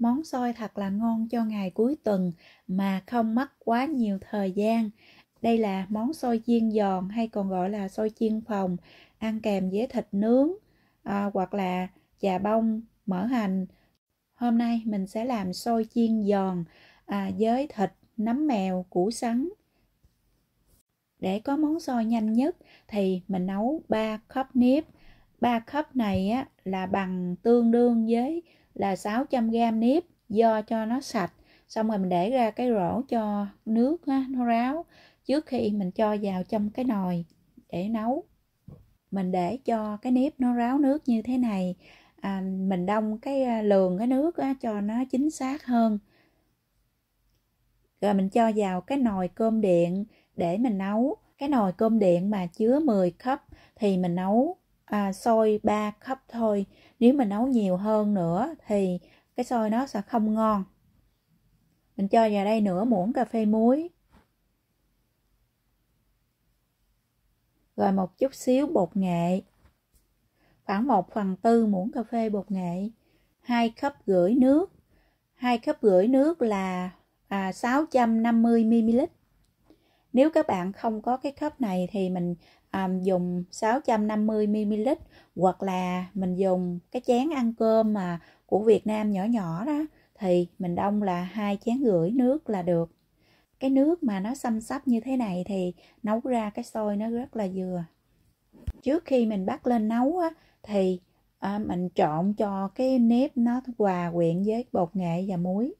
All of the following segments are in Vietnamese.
món xôi thật là ngon cho ngày cuối tuần mà không mất quá nhiều thời gian. Đây là món xôi chiên giòn hay còn gọi là xôi chiên phòng, ăn kèm với thịt nướng à, hoặc là chà bông, mỡ hành. Hôm nay mình sẽ làm xôi chiên giòn à, với thịt, nấm mèo, củ sắn. Để có món xôi nhanh nhất thì mình nấu 3 cup nếp. 3 cup này á, là bằng tương đương với là 600g nếp do cho nó sạch xong rồi mình để ra cái rổ cho nước á, nó ráo trước khi mình cho vào trong cái nồi để nấu mình để cho cái nếp nó ráo nước như thế này à, mình đông cái à, lường cái nước á, cho nó chính xác hơn rồi mình cho vào cái nồi cơm điện để mình nấu cái nồi cơm điện mà chứa 10 cup thì mình nấu à, sôi 3 cup thôi nếu mà nấu nhiều hơn nữa thì cái sôi nó sẽ không ngon mình cho vào đây nửa muỗng cà phê muối rồi một chút xíu bột nghệ khoảng 1 phần tư muỗng cà phê bột nghệ 2 cup rưỡi nước 2 cup rưỡi nước là à, 650ml nếu các bạn không có cái cup này thì mình um, dùng 650ml hoặc là mình dùng cái chén ăn cơm mà của Việt Nam nhỏ nhỏ đó thì mình đông là hai chén rưỡi nước là được cái nước mà nó xăm xắp như thế này thì nấu ra cái xôi nó rất là vừa trước khi mình bắt lên nấu á, thì à, mình trộn cho cái nếp nó hòa quyện với bột nghệ và muối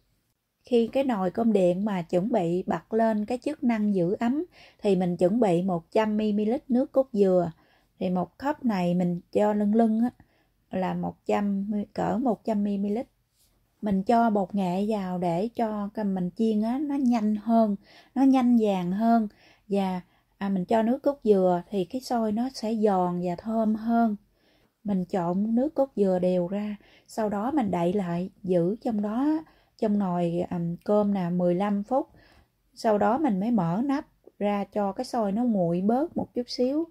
khi cái nồi cơm điện mà chuẩn bị bật lên cái chức năng giữ ấm thì mình chuẩn bị 100ml nước cốt dừa thì một cốc này mình cho lưng lưng á, là 100 cỡ 100ml mình cho bột nghệ vào để cho cái mình chiên á, nó nhanh hơn nó nhanh vàng hơn và à, mình cho nước cốt dừa thì cái xôi nó sẽ giòn và thơm hơn mình trộn nước cốt dừa đều ra sau đó mình đậy lại giữ trong đó trong nồi um, cơm là 15 phút sau đó mình mới mở nắp ra cho cái xôi nó nguội bớt một chút xíu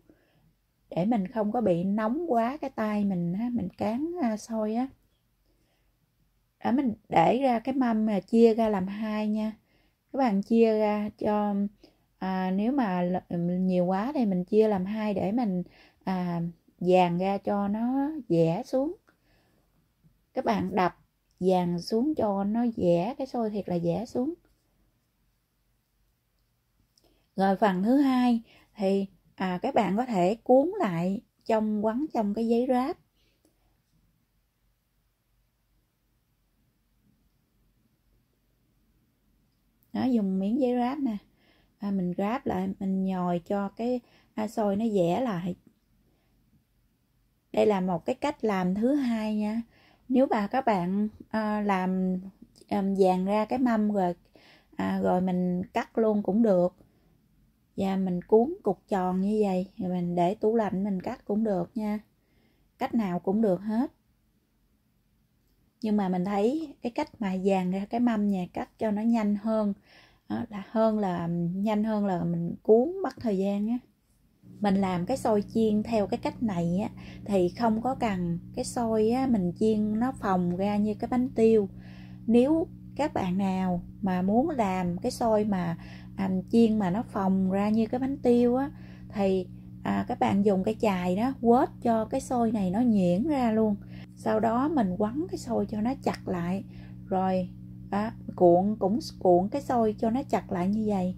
để mình không có bị nóng quá cái tay mình ha, mình cán à, xôi á để à, mình để ra cái mâm mà chia ra làm hai nha các bạn chia ra cho à, nếu mà nhiều quá thì mình chia làm hai để mình à, dàn ra cho nó dẻ xuống các bạn đập dàn xuống cho nó dẻ cái xôi thiệt là dẻ xuống rồi phần thứ hai thì à, các bạn có thể cuốn lại trong quấn trong cái giấy ráp nó dùng miếng giấy ráp nè à, mình ráp lại mình nhồi cho cái a à, xôi nó dẻ lại đây là một cái cách làm thứ hai nha nếu mà các bạn à, làm à, dàn ra cái mâm rồi à, rồi mình cắt luôn cũng được và mình cuốn cục tròn như vậy rồi mình để tủ lạnh mình cắt cũng được nha cách nào cũng được hết nhưng mà mình thấy cái cách mà dàn ra cái mâm nhà cắt cho nó nhanh hơn đó, ờ, là hơn là nhanh hơn là mình cuốn mất thời gian á mình làm cái xôi chiên theo cái cách này á, thì không có cần cái xôi á, mình chiên nó phồng ra như cái bánh tiêu nếu các bạn nào mà muốn làm cái xôi mà à, chiên mà nó phồng ra như cái bánh tiêu á, thì à, các bạn dùng cái chài đó quết cho cái xôi này nó nhuyễn ra luôn sau đó mình quấn cái xôi cho nó chặt lại rồi à, cuộn cũng cuộn cái xôi cho nó chặt lại như vậy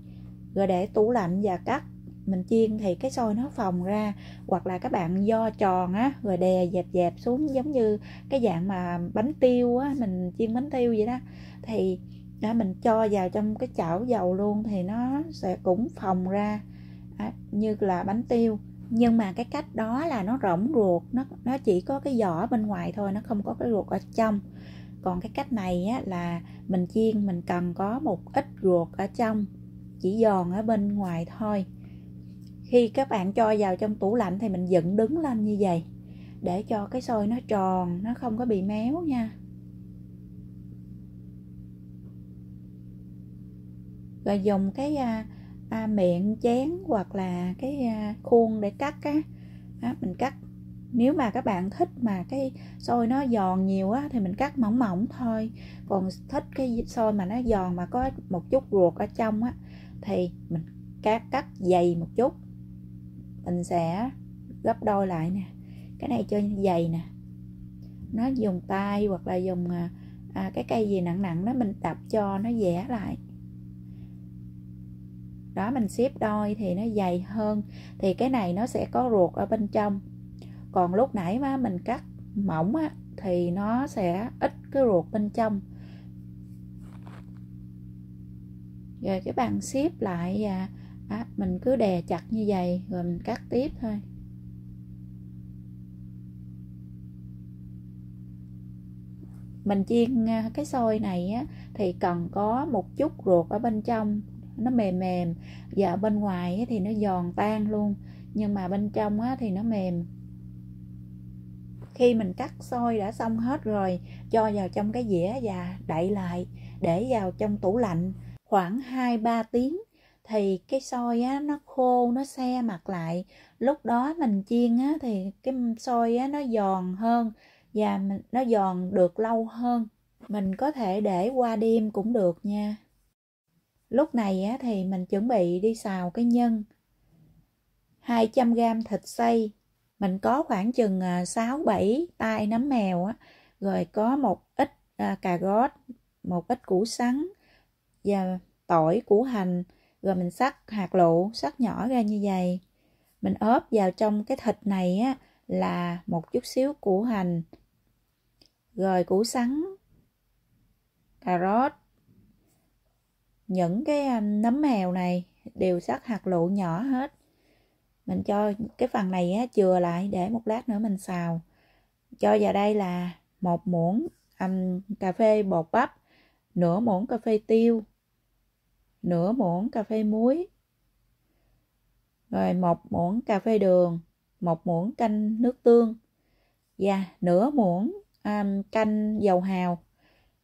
rồi để tủ lạnh và cắt mình chiên thì cái xôi nó phồng ra hoặc là các bạn do tròn á rồi đè dẹp dẹp xuống giống như cái dạng mà bánh tiêu á mình chiên bánh tiêu vậy đó thì đó à, mình cho vào trong cái chảo dầu luôn thì nó sẽ cũng phồng ra à, như là bánh tiêu nhưng mà cái cách đó là nó rỗng ruột nó nó chỉ có cái vỏ bên ngoài thôi nó không có cái ruột ở trong còn cái cách này á, là mình chiên mình cần có một ít ruột ở trong chỉ giòn ở bên ngoài thôi khi các bạn cho vào trong tủ lạnh thì mình dựng đứng lên như vậy để cho cái xôi nó tròn nó không có bị méo nha rồi dùng cái à, à, miệng chén hoặc là cái à, khuôn để cắt á à, mình cắt nếu mà các bạn thích mà cái xôi nó giòn nhiều á thì mình cắt mỏng mỏng thôi còn thích cái xôi mà nó giòn mà có một chút ruột ở trong á thì mình cắt cắt dày một chút mình sẽ gấp đôi lại nè cái này cho dày nè nó dùng tay hoặc là dùng à, à, cái cây gì nặng nặng đó mình tập cho nó dẻ lại đó mình xếp đôi thì nó dày hơn thì cái này nó sẽ có ruột ở bên trong còn lúc nãy mà mình cắt mỏng á, thì nó sẽ ít cái ruột bên trong rồi các bạn xếp lại và đó, mình cứ đè chặt như vậy rồi mình cắt tiếp thôi mình chiên à, cái xôi này á, thì cần có một chút ruột ở bên trong nó mềm mềm và ở bên ngoài thì nó giòn tan luôn nhưng mà bên trong á, thì nó mềm khi mình cắt xôi đã xong hết rồi cho vào trong cái dĩa và đậy lại để vào trong tủ lạnh khoảng 2-3 tiếng thì cái xôi á nó khô nó xe mặt lại lúc đó mình chiên á thì cái xôi á nó giòn hơn và mình, nó giòn được lâu hơn mình có thể để qua đêm cũng được nha lúc này á thì mình chuẩn bị đi xào cái nhân 200g thịt xay mình có khoảng chừng 6-7 à, tay nấm mèo á rồi có một ít à, cà rốt một ít củ sắn và tỏi củ hành rồi mình sắc hạt lựu sắc nhỏ ra như vậy mình ốp vào trong cái thịt này á là một chút xíu củ hành rồi củ sắn cà rốt những cái um, nấm mèo này đều sắc hạt lựu nhỏ hết mình cho cái phần này á, chừa lại để một lát nữa mình xào cho vào đây là một muỗng um, cà phê bột bắp nửa muỗng cà phê tiêu nửa muỗng cà phê muối, rồi một muỗng cà phê đường, một muỗng canh nước tương và dạ, nửa muỗng um, canh dầu hào.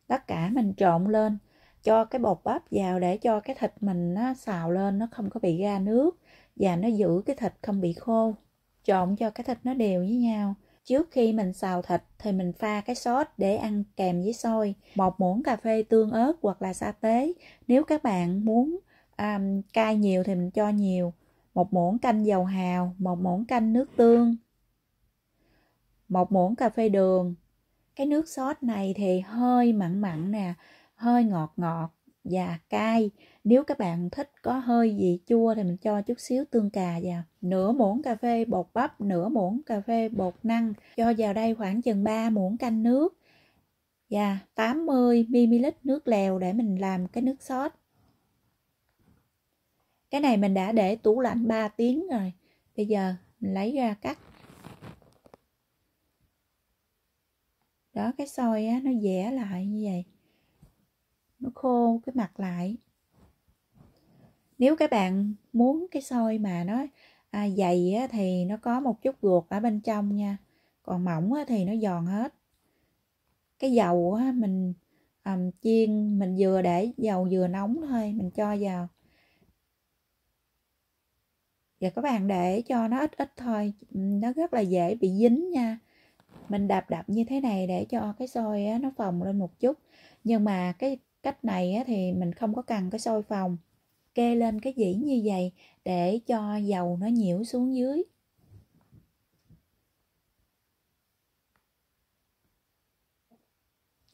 Tất cả mình trộn lên cho cái bột bắp vào để cho cái thịt mình nó xào lên nó không có bị ra nước và nó giữ cái thịt không bị khô. Trộn cho cái thịt nó đều với nhau Trước khi mình xào thịt thì mình pha cái sốt để ăn kèm với xôi. Một muỗng cà phê tương ớt hoặc là sa tế. Nếu các bạn muốn um, cay nhiều thì mình cho nhiều. Một muỗng canh dầu hào, một muỗng canh nước tương, một muỗng cà phê đường. Cái nước sốt này thì hơi mặn mặn nè, hơi ngọt ngọt và cay nếu các bạn thích có hơi vị chua thì mình cho chút xíu tương cà vào nửa muỗng cà phê bột bắp nửa muỗng cà phê bột năng cho vào đây khoảng chừng 3 muỗng canh nước và 80 ml nước lèo để mình làm cái nước sốt cái này mình đã để tủ lạnh 3 tiếng rồi bây giờ mình lấy ra cắt đó cái xôi á, nó dẻ lại như vậy nó khô cái mặt lại nếu các bạn muốn cái xôi mà nó à, dày á, thì nó có một chút ruột ở bên trong nha còn mỏng á, thì nó giòn hết cái dầu á, mình um, chiên mình vừa để dầu vừa nóng thôi mình cho vào và các bạn để cho nó ít ít thôi nó rất là dễ bị dính nha mình đạp đập như thế này để cho cái xôi á, nó phồng lên một chút nhưng mà cái cách này thì mình không có cần cái sôi phòng kê lên cái dĩ như vậy để cho dầu nó nhiễu xuống dưới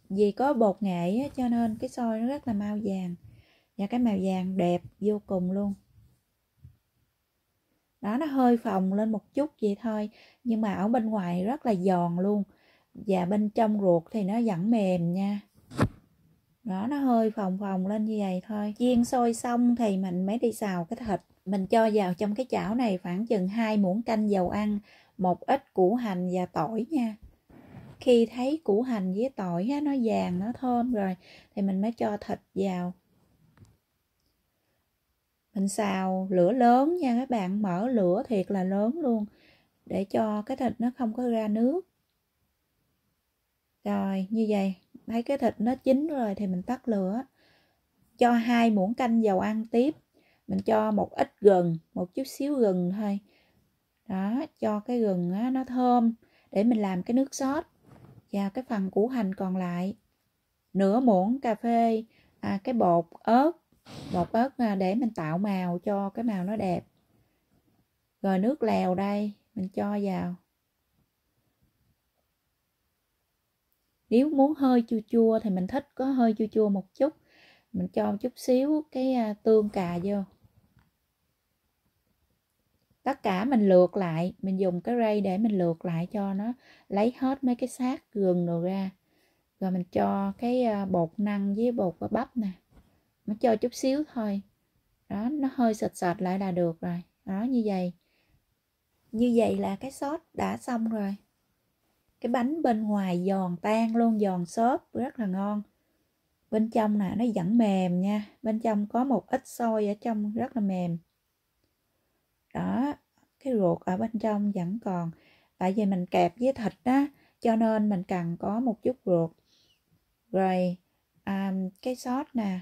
vì có bột nghệ cho nên cái xôi nó rất là mau vàng và cái màu vàng đẹp vô cùng luôn đó nó hơi phồng lên một chút vậy thôi nhưng mà ở bên ngoài rất là giòn luôn và bên trong ruột thì nó vẫn mềm nha đó nó hơi phồng phồng lên như vậy thôi chiên sôi xong thì mình mới đi xào cái thịt mình cho vào trong cái chảo này khoảng chừng hai muỗng canh dầu ăn một ít củ hành và tỏi nha khi thấy củ hành với tỏi nó vàng nó thơm rồi thì mình mới cho thịt vào mình xào lửa lớn nha các bạn mở lửa thiệt là lớn luôn để cho cái thịt nó không có ra nước rồi như vậy thấy cái thịt nó chín rồi thì mình tắt lửa cho hai muỗng canh dầu ăn tiếp mình cho một ít gừng một chút xíu gừng thôi đó cho cái gừng á, nó thơm để mình làm cái nước sốt và cái phần củ hành còn lại nửa muỗng cà phê à, cái bột ớt bột ớt à, để mình tạo màu cho cái màu nó đẹp rồi nước lèo đây mình cho vào nếu muốn hơi chua chua thì mình thích có hơi chua chua một chút mình cho một chút xíu cái à, tương cà vô tất cả mình lượt lại mình dùng cái rây để mình lượt lại cho nó lấy hết mấy cái xác gừng đồ ra rồi mình cho cái à, bột năng với bột bắp nè mình cho chút xíu thôi đó nó hơi sệt sệt lại là được rồi đó như vậy như vậy là cái sốt đã xong rồi cái bánh bên ngoài giòn tan luôn giòn xốp rất là ngon bên trong nè nó vẫn mềm nha bên trong có một ít xôi ở trong rất là mềm đó cái ruột ở bên trong vẫn còn tại vì mình kẹp với thịt đó cho nên mình cần có một chút ruột rồi à, cái sốt nè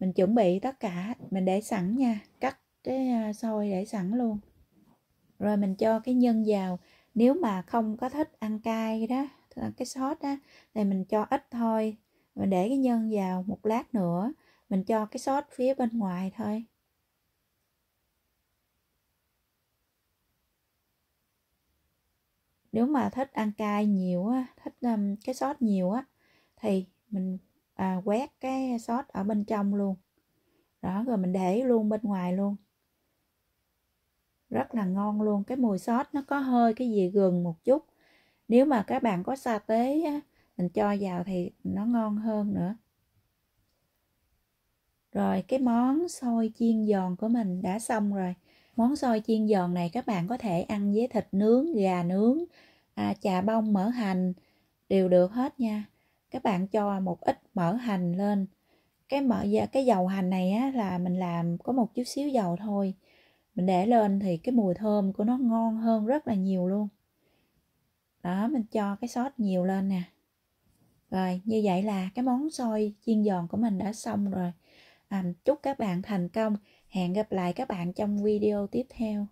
mình chuẩn bị tất cả mình để sẵn nha cắt cái xôi à, để sẵn luôn rồi mình cho cái nhân vào nếu mà không có thích ăn cay đó cái sốt đó thì mình cho ít thôi mình để cái nhân vào một lát nữa mình cho cái sốt phía bên ngoài thôi nếu mà thích ăn cay nhiều á thích um, cái sốt nhiều á thì mình à, quét cái sốt ở bên trong luôn đó rồi mình để luôn bên ngoài luôn rất là ngon luôn cái mùi sốt nó có hơi cái gì gừng một chút nếu mà các bạn có sa tế mình cho vào thì nó ngon hơn nữa rồi cái món xôi chiên giòn của mình đã xong rồi món xôi chiên giòn này các bạn có thể ăn với thịt nướng gà nướng à, chà bông mỡ hành đều được hết nha các bạn cho một ít mỡ hành lên cái mỡ cái dầu hành này á, là mình làm có một chút xíu dầu thôi mình để lên thì cái mùi thơm của nó ngon hơn rất là nhiều luôn đó mình cho cái sốt nhiều lên nè rồi như vậy là cái món xôi chiên giòn của mình đã xong rồi à, chúc các bạn thành công hẹn gặp lại các bạn trong video tiếp theo